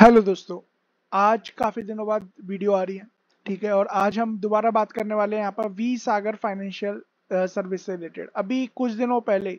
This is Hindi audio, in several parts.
हेलो दोस्तों आज काफी दिनों बाद वीडियो आ रही है ठीक है और आज हम दोबारा बात करने वाले हैं यहाँ पर वी सागर फाइनेंशियल सर्विस से रिलेटेड अभी कुछ दिनों पहले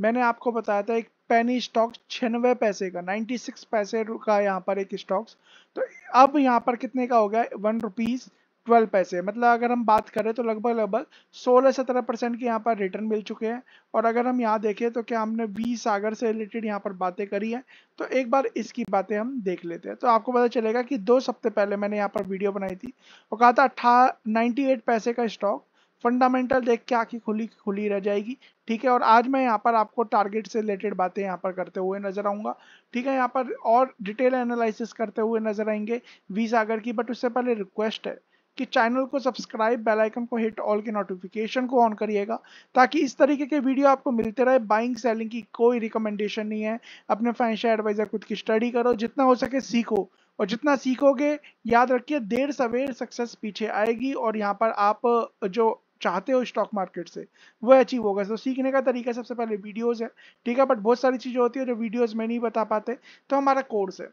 मैंने आपको बताया था एक पेनी स्टॉक छियानवे पैसे का 96 पैसे का यहाँ पर एक स्टॉक्स तो अब यहाँ पर कितने का हो गया वन रुपीज ट्वेल्व पैसे मतलब अगर हम बात करें तो लगभग लगभग सोलह सत्रह परसेंट की यहाँ पर रिटर्न मिल चुके हैं और अगर हम यहाँ देखें तो क्या हमने वी सागर से रिलेटेड यहाँ पर बातें करी हैं तो एक बार इसकी बातें हम देख लेते हैं तो आपको पता चलेगा कि दो सप्ते पहले मैंने यहाँ पर वीडियो बनाई थी और कहा था अट्ठा नाइन्टी पैसे का स्टॉक फंडामेंटल देख के आँखें खुली खुली रह जाएगी ठीक है और आज मैं यहाँ पर आपको टारगेट से रिलेटेड बातें यहाँ पर करते हुए नजर आऊंगा ठीक है यहाँ पर और डिटेल एनालिसिस करते हुए नजर आएंगे वी सागर की बट उससे पहले रिक्वेस्ट है कि चैनल को सब्सक्राइब बेल आइकन को हिट ऑल के नोटिफिकेशन को ऑन करिएगा ताकि इस तरीके के वीडियो आपको मिलते रहे बाइंग सेलिंग की कोई रिकमेंडेशन नहीं है अपने फाइनेंशियल एडवाइजर खुद की स्टडी करो जितना हो सके सीखो और जितना सीखोगे याद रखिए देर सवेर सक्सेस पीछे आएगी और यहाँ पर आप जो चाहते हो स्टॉक मार्केट से वो अचीव होगा तो सीखने का तरीका सबसे पहले वीडियोज़ है ठीक है बट बहुत सारी चीज़ें होती है जो वीडियोज़ में नहीं बता पाते तो हमारा कोर्स है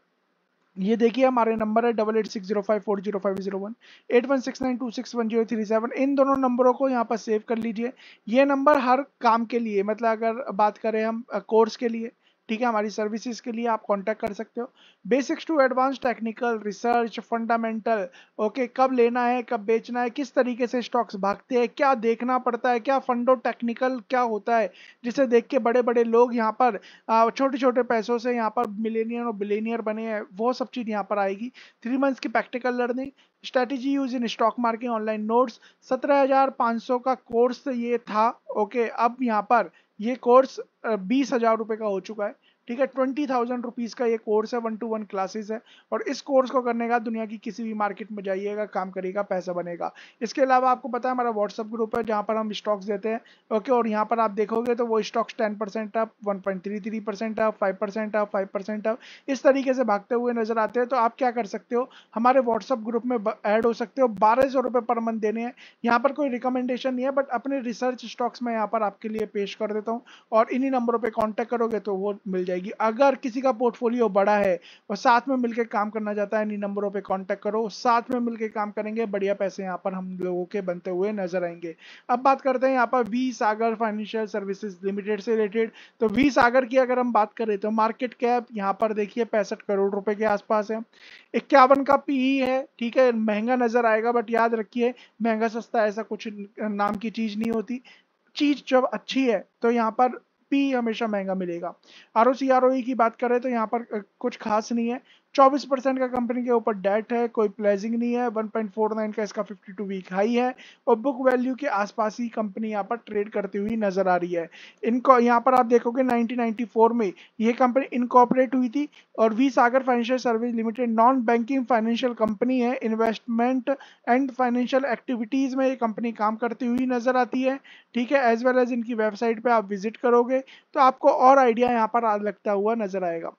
ये देखिए हमारे नंबर है double eight six zero five four zero five zero one eight one six nine two six one zero three seven इन दोनों नंबरों को यहाँ पर सेव कर लीजिए ये नंबर हर काम के लिए मतलब अगर बात करें हम कोर्स के लिए ठीक है हमारी सर्विसेज के लिए आप कांटेक्ट कर सकते हो basics to advance technical research fundamental okay कब लेना है कब बेचना है किस तरीके से स्टॉक्स भागते हैं क्या देखना पड़ता है क्या फंडो टेक्निकल क्या होता है जिसे देख के बड़े बड़े लोग यहाँ पर छोटे छोटे पैसों से यहाँ पर मिलेनियर और बिलेनियर बने हैं वो सब चीज़ यहाँ पर आएगी थ्री मंथ्स की practical learning strategy use in stock market online notes सत्रह का कोर्स ये था ओके अब यहाँ पर ये कोर्स बीस हजार रुपये का हो चुका है ठीक है ट्वेंटी थाउजेंड रुपीज़ का ये कोर्स है वन टू वन क्लासेस है और इस कोर्स को करने का दुनिया की किसी भी मार्केट में जाइएगा काम करेगा पैसा बनेगा इसके अलावा आपको पता है हमारा व्हाट्सअप ग्रुप है जहाँ पर हम स्टॉक्स देते हैं ओके और यहाँ पर आप देखोगे तो वो stocks ten percent up one point three three percent up five percent up five percent up इस तरीके से भागते हुए नजर आते हैं तो आप क्या कर सकते हो हमारे व्हाट्सअप ग्रुप में एड हो सकते हो बारह सौ रुपये पर मंथ देने हैं यहाँ पर कोई रिकमेंडेशन नहीं है बट अपने रिसर्च स्टॉक्स में यहाँ पर आपके लिए पेश कर देता हूँ और इन्हीं नंबरों पर कॉन्टैक्ट करोगे तो वो मिल जाएगी जाएगी अगर किसी का पोर्टफोलियो बड़ा है वो साथ में मिलकर काम करना चाहता है इन्हीं नंबरों पे कांटेक्ट करो साथ में मिलकर काम करेंगे बढ़िया पैसे यहाँ पर हम लोगों के बनते हुए नजर आएंगे अब बात करते हैं यहाँ पर V Sagar financial services limited से रिलेटेड तो वी सागर की अगर हम बात करें तो मार्केट कैप यहाँ पर देखिए पैंसठ करोड़ रुपए के आसपास है इक्यावन का पी है ठीक है महंगा नजर आएगा बट याद रखिए महंगा सस्ता ऐसा कुछ नाम की चीज नहीं होती चीज जब अच्छी है तो यहाँ पर पी हमेशा महंगा मिलेगा आर ओ सी आर की बात करें तो यहाँ पर कुछ खास नहीं है चौबीस परसेंट का कंपनी के ऊपर डेट है कोई प्लेजिंग नहीं है 1.49 का इसका 52 वीक हाई है और बुक वैल्यू के आसपास ही कंपनी यहाँ पर ट्रेड करती हुई नजर आ रही है इनको यहाँ पर आप देखोगे 1994 में ये कंपनी इनकॉपरेट हुई थी और V Sagar financial service limited non banking financial company है इन्वेस्टमेंट एंड फाइनेंशियल एक्टिविटीज में ये कंपनी काम करती हुई नजर आती है ठीक है एज वेल एज इनकी वेबसाइट पर आप विजिट करोगे तो आपको और आइडिया यहाँ पर लगता हुआ नजर आएगा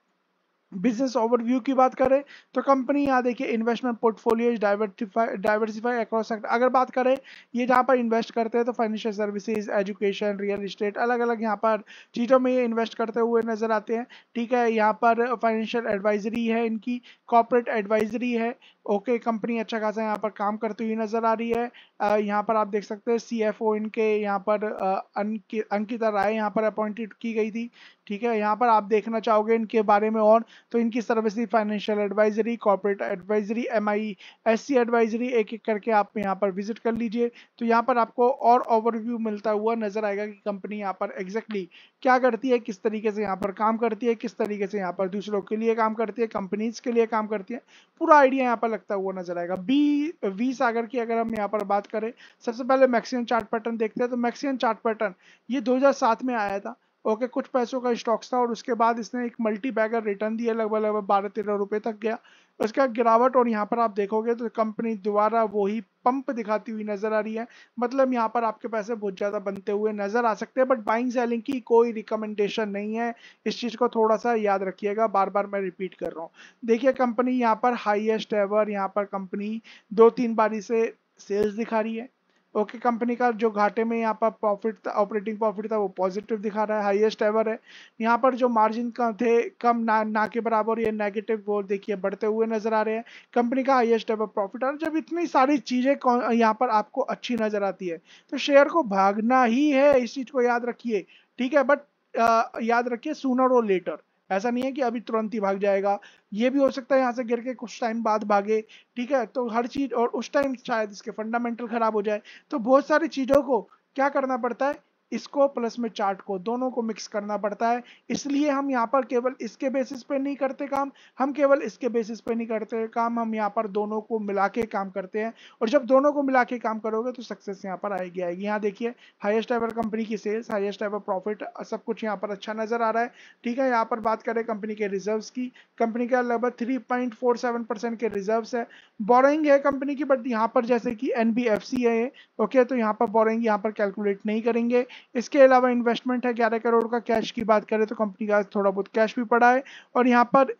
बिजनेस ओवरव्यू की बात करें तो कंपनी यहाँ देखिए investment portfolio diversify diversify across sector अगर बात करें ये जहाँ पर इन्वेस्ट करते हैं तो financial services education real estate अलग अलग यहाँ पर चीज़ों में ये इन्वेस्ट करते हुए नजर आते हैं ठीक है यहाँ पर फाइनेंशियल एडवाइजरी है इनकी कॉपरेट एडवाइजरी है ओके okay, कंपनी अच्छा खासा यहाँ पर काम करती हुई नज़र आ रही है यहाँ पर आप देख सकते हैं ओ इनके यहाँ पर अंकिता राय यहाँ पर अपॉइंटेड की गई थी ठीक है यहाँ पर आप देखना चाहोगे इनके बारे में और तो इनकी service financial advisory corporate advisory M I advisory एक एक करके आप यहाँ पर विजिट कर लीजिए तो यहाँ पर आपको और ओवरव्यू मिलता हुआ नजर आएगा कि कंपनी यहाँ पर एग्जैक्टली exactly क्या करती है किस तरीके से यहाँ पर काम करती है किस तरीके से यहाँ पर दूसरों के लिए काम करती है कंपनीज के लिए काम करती है पूरा आइडिया यहाँ पर लगता हुआ नजर आएगा बी वी सागर की अगर हम यहाँ पर बात करें सबसे पहले मैक्सिमम चार्ट पैटर्न देखते हैं तो मैक्सिमम चार्ट पैटर्न ये 2007 में आया था ओके okay, कुछ पैसों का स्टॉक्स था और उसके बाद इसने एक मल्टी बैगर रिटर्न दिया लगभग लगभग बारह तेरह रुपये तक गया उसका गिरावट और यहाँ पर आप देखोगे तो कंपनी द्वारा वही पंप दिखाती हुई नजर आ रही है मतलब यहाँ पर आपके पैसे बहुत ज़्यादा बनते हुए नजर आ सकते हैं बट बाइंग सेलिंग की कोई रिकमेंडेशन नहीं है इस चीज़ को थोड़ा सा याद रखिएगा बार बार मैं रिपीट कर रहा हूँ देखिए कंपनी यहाँ पर हाइएस्ट एवर यहाँ पर कंपनी दो तीन बारी से सेल्स दिखा रही है ओके okay, कंपनी का जो घाटे में यहाँ पर प्रॉफिट ऑपरेटिंग प्रॉफिट था वो पॉजिटिव दिखा रहा है हाईएस्ट एवर है यहाँ पर जो मार्जिन का थे कम ना ना के बराबर ये नेगेटिव वो देखिए बढ़ते हुए नजर आ रहे हैं कंपनी का हाईएस्ट एवर प्रॉफिट और जब इतनी सारी चीजें यहाँ पर आपको अच्छी नजर आती है तो शेयर को भागना ही है इस चीज को याद रखिए ठीक है बट आ, याद रखिए सूनर और लेटर ऐसा नहीं है कि अभी तुरंत ही भाग जाएगा ये भी हो सकता है यहाँ से गिर के कुछ टाइम बाद भागे ठीक है तो हर चीज़ और उस टाइम शायद इसके फंडामेंटल खराब हो जाए तो बहुत सारी चीज़ों को क्या करना पड़ता है इसको प्लस में चार्ट को दोनों को मिक्स करना पड़ता है इसलिए हम यहाँ पर केवल इसके बेसिस पे नहीं करते काम हम केवल इसके बेसिस पे नहीं करते काम हम यहाँ पर दोनों को मिला के काम करते हैं और जब दोनों को मिला के काम करोगे तो सक्सेस यहाँ पर आएगी आएगी यहाँ देखिए हाइएस्ट एवर कंपनी की सेल्स हाइएस्ट एवर प्रॉफिट सब कुछ यहाँ पर अच्छा नजर आ रहा है ठीक है यहाँ पर बात करें कंपनी के रिजर्व की कंपनी का लगभग थ्री के रिजर्व है बोरिंग है कंपनी की बट यहाँ पर जैसे कि एन है ओके तो यहाँ पर बोरिंग यहाँ पर कैलकुलेट नहीं करेंगे इसके अलावा इन्वेस्टमेंट है ग्यारह करोड़ का कैश की बात करें तो कंपनी का थोड़ा बहुत कैश भी पड़ा है और यहाँ पर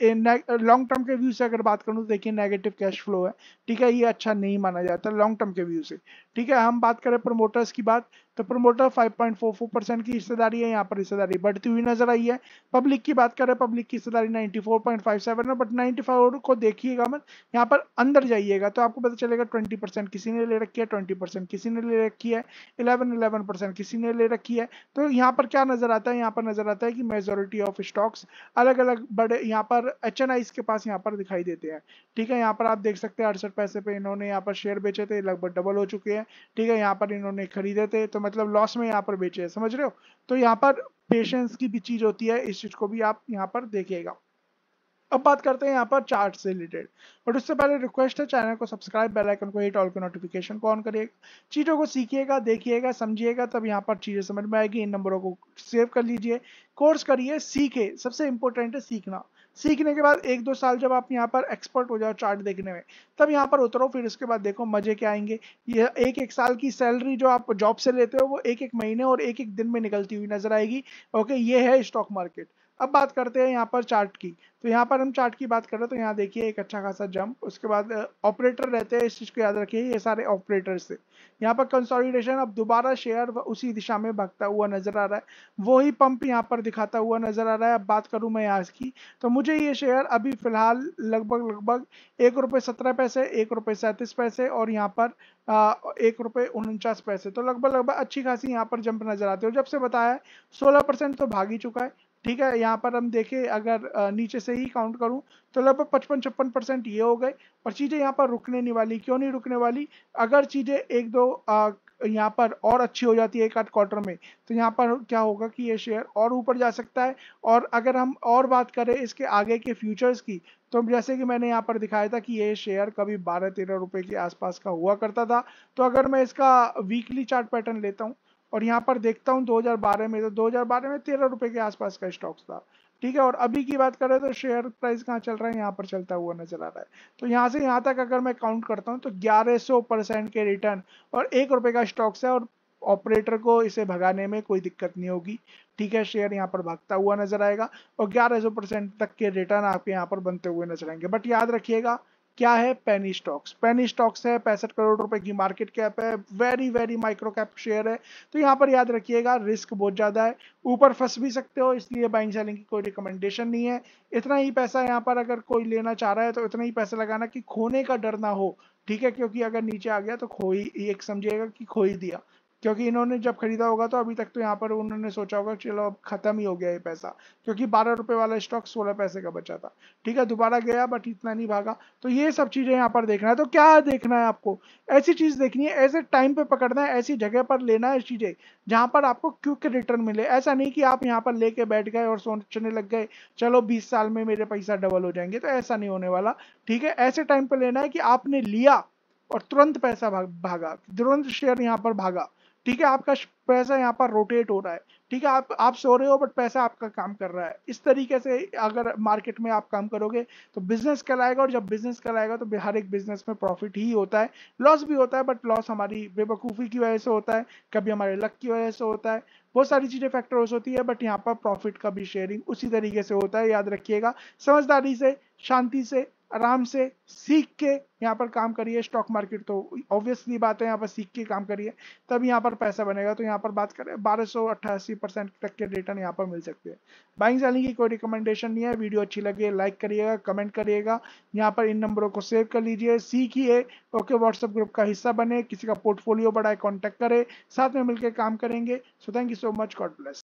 लॉन्ग टर्म के व्यू से अगर बात करूँ तो देखिए नेगेटिव कैश फ्लो है ठीक है ये अच्छा नहीं माना जाता लॉन्ग टर्म के व्यू से ठीक है हम बात करें प्रमोटर्स की बात तो प्रमोटर 5.44 परसेंट की हिस्सेदारी है यहाँ पर हिस्सेदारी बढ़ती हुई नजर आई है पब्लिक की बात करें पब्लिक की हिस्सेदारी 94.57 है बट 94 को देखिएगा मत यहाँ पर अंदर जाइएगा तो आपको पता चलेगा 20 परसेंट किसी ने ले रखी है 20 परसेंट किसी ने ले रखी है 11 11 परसेंट किसी ने ले रखी है तो यहाँ पर क्या नजर आता है यहाँ पर नजर आता है कि मेजोरिटी ऑफ स्टॉक्स अलग अलग बड़े यहाँ पर एच के पास यहाँ पर दिखाई देते हैं ठीक है यहाँ पर आप देख सकते हैं अड़सठ पैसे पे इन्होंने यहाँ पर शेयर बेचे थे लगभग डबल हो चुके हैं ठीक है यहाँ पर इन्होंने खरीदे थे तो मतलब मतलब लॉस में यहाँ पर बेचे हैं समझ रहे हो तो यहाँ पर पेशेंस की भी चीज होती है इस चीज को भी आप यहाँ पर देखिएगा अब बात करते हैं यहाँ पर चार्ट से रिलेटेड बट उससे पहले रिक्वेस्ट है चैनल को सब्सक्राइब बेल आइकन को हिट ऑल के नोटिफिकेशन को ऑन करिएगा चीज़ों को सीखिएगा देखिएगा समझिएगा तब यहाँ पर चीज़ें समझ में आएगी इन नंबरों को सेव कर लीजिए कोर्स करिए सीखे सबसे इंपॉर्टेंट है सीखना सीखने के बाद एक दो साल जब आप यहाँ पर एक्सपर्ट हो जाओ चार्ट देखने में तब यहाँ पर उतरो फिर उसके बाद देखो मजे क्या आएंगे यह एक एक साल की सैलरी जो आप जॉब से लेते हो वो एक एक महीने और एक एक दिन में निकलती हुई नजर आएगी ओके ये है स्टॉक मार्केट अब बात करते हैं यहाँ पर चार्ट की तो यहाँ पर हम चार्ट की बात कर रहे हैं तो यहाँ देखिए एक अच्छा खासा जंप उसके बाद ऑपरेटर रहते हैं इस चीज़ को याद रखिए ये सारे ऑपरेटर से यहाँ पर कंसोलिडेशन अब दोबारा शेयर उसी दिशा में भागता हुआ नजर आ रहा है वही पंप यहाँ पर दिखाता हुआ नजर आ रहा है अब बात करूँ मैं यहाँ की तो मुझे ये शेयर अभी फिलहाल लगभग लगभग एक रुपये सत्रह पैसे एक रुपये सैंतीस पैसे और यहाँ पर एक रुपये उनचास पैसे तो लगभग लगभग अच्छी खासी यहाँ पर जंप नजर आती है जब से बताया सोलह परसेंट तो भाग ही चुका है ठीक है यहाँ पर हम देखें अगर नीचे से ही काउंट करूँ तो लगभग पचपन छप्पन परसेंट ये हो गए पर चीज़ें यहाँ पर रुकने नहीं वाली क्यों नहीं रुकने वाली अगर चीज़ें एक दो आ, यहाँ पर और अच्छी हो जाती है एक आठ क्वार्टर में तो यहाँ पर क्या होगा कि ये शेयर और ऊपर जा सकता है और अगर हम और बात करें इसके आगे के फ्यूचर्स की तो जैसे कि मैंने यहाँ पर दिखाया था कि ये शेयर कभी बारह तेरह रुपये के आसपास का हुआ करता था तो अगर मैं इसका वीकली चार्ट पैटर्न लेता हूँ और यहाँ पर देखता हूँ 2012 में तो 2012 में तेरह रुपये के आसपास का स्टॉक्स था ठीक है और अभी की बात करें तो शेयर प्राइस कहाँ चल रहा है यहाँ पर चलता हुआ नजर आ रहा है तो यहाँ से यहाँ तक अगर मैं काउंट करता हूँ तो 1100 परसेंट के रिटर्न और एक रुपये का स्टॉक्स है और ऑपरेटर को इसे भगाने में कोई दिक्कत नहीं होगी ठीक है शेयर यहाँ पर भागता हुआ नजर आएगा और 1100 परसेंट तक के रिटर्न आपके यहाँ पर बनते हुए नजर आएंगे बट याद रखिएगा क्या है पेनी स्टॉक्स पेनी स्टॉक्स है पैंसठ करोड़ रुपए की मार्केट कैप है very very micro cap share है तो यहाँ पर याद रखिएगा रिस्क बहुत ज़्यादा है ऊपर फंस भी सकते हो इसलिए बाइंग सेलिंग की कोई रिकमेंडेशन नहीं है इतना ही पैसा यहाँ पर अगर कोई लेना चाह रहा है तो इतना ही पैसा लगाना कि खोने का डर ना हो ठीक है क्योंकि अगर नीचे आ गया तो खो ही एक समझिएगा कि खो ही दिया क्योंकि इन्होंने जब खरीदा होगा तो अभी तक तो यहाँ पर उन्होंने सोचा होगा चलो अब खत्म ही हो गया ये पैसा क्योंकि बारह रुपए वाला स्टॉक सोलह पैसे का बचा था ठीक है दोबारा गया बट इतना नहीं भागा तो ये सब चीजें यहाँ पर देखना है तो क्या देखना है आपको ऐसी चीज देखनी है ऐसे टाइम पे पकड़ना है ऐसी जगह पर लेना है चीजें जहां पर आपको क्यूक रिटर्न मिले ऐसा नहीं कि आप यहाँ पर लेके बैठ गए और सोचने लग गए चलो बीस साल में मेरे पैसा डबल हो जाएंगे तो ऐसा नहीं होने वाला ठीक है ऐसे टाइम पर लेना है कि आपने लिया और तुरंत पैसा भागा तुरंत शेयर यहाँ पर भागा ठीक है आपका पैसा यहाँ पर रोटेट हो रहा है ठीक है आप आप सो रहे हो बट पैसा आपका काम कर रहा है इस तरीके से अगर मार्केट में आप काम करोगे तो बिजनेस कराएगा और जब बिजनेस कराएगा तो हर एक बिजनेस में प्रॉफिट ही होता है लॉस भी होता है बट लॉस हमारी बेवकूफ़ी की वजह से होता है कभी हमारे लक की वजह से होता है बहुत सारी चीज़ें फैक्टर्स होती है बट यहाँ पर प्रॉफिट का भी शेयरिंग उसी तरीके से होता है याद रखिएगा समझदारी से शांति से आराम से सीख के यहाँ पर काम करिए स्टॉक मार्केट तो ऑब्वियसली बात है यहाँ पर सीख के काम करिए तब यहाँ पर पैसा बनेगा तो यहाँ पर बात करें बारह सौ परसेंट तक के रिटर्न यहाँ पर मिल सकते हैं बाइंग सेलिंग की कोई रिकमेंडेशन नहीं है वीडियो अच्छी लगे लाइक करिएगा कमेंट करिएगा यहाँ पर इन नंबरों को सेव कर लीजिए सीखिए ओके व्हाट्सएप ग्रुप का हिस्सा बने किसी का पोर्टफोलियो बढ़ाए कॉन्टैक्ट करे साथ में मिलकर काम करेंगे so thank you so much God bless